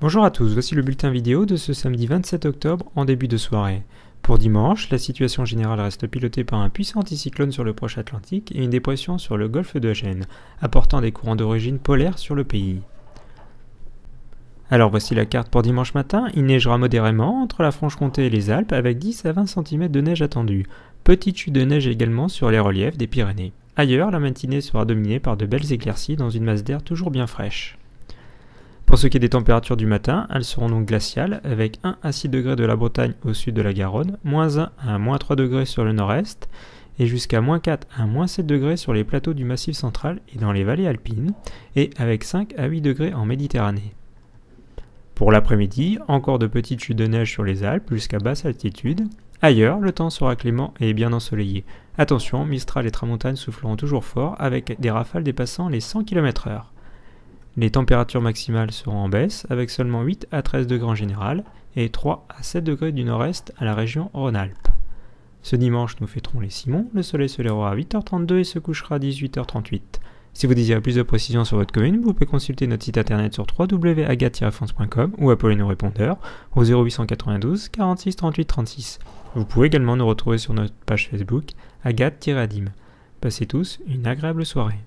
Bonjour à tous, voici le bulletin vidéo de ce samedi 27 octobre en début de soirée. Pour dimanche, la situation générale reste pilotée par un puissant anticyclone sur le proche Atlantique et une dépression sur le golfe de Gênes, apportant des courants d'origine polaire sur le pays. Alors voici la carte pour dimanche matin, il neigera modérément entre la Franche-Comté et les Alpes avec 10 à 20 cm de neige attendue. Petite chute de neige également sur les reliefs des Pyrénées. Ailleurs, la matinée sera dominée par de belles éclaircies dans une masse d'air toujours bien fraîche. Pour ce qui est des températures du matin, elles seront donc glaciales, avec 1 à 6 degrés de la Bretagne au sud de la Garonne, moins 1 à moins 3 degrés sur le nord-est, et jusqu'à moins 4 à moins 7 degrés sur les plateaux du Massif central et dans les vallées alpines, et avec 5 à 8 degrés en Méditerranée. Pour l'après-midi, encore de petites chutes de neige sur les Alpes jusqu'à basse altitude. Ailleurs, le temps sera clément et bien ensoleillé. Attention, Mistral et Tramontane souffleront toujours fort avec des rafales dépassant les 100 km/h. Les températures maximales seront en baisse avec seulement 8 à 13 degrés en général et 3 à 7 degrés du nord-est à la région Rhône-Alpes. Ce dimanche, nous fêterons les Simons, le soleil se lèvera à 8h32 et se couchera à 18h38. Si vous désirez plus de précisions sur votre commune, vous pouvez consulter notre site internet sur www.agat-france.com ou appeler nos répondeurs au 0892 46 38 36. Vous pouvez également nous retrouver sur notre page Facebook agat-adim. Passez tous une agréable soirée.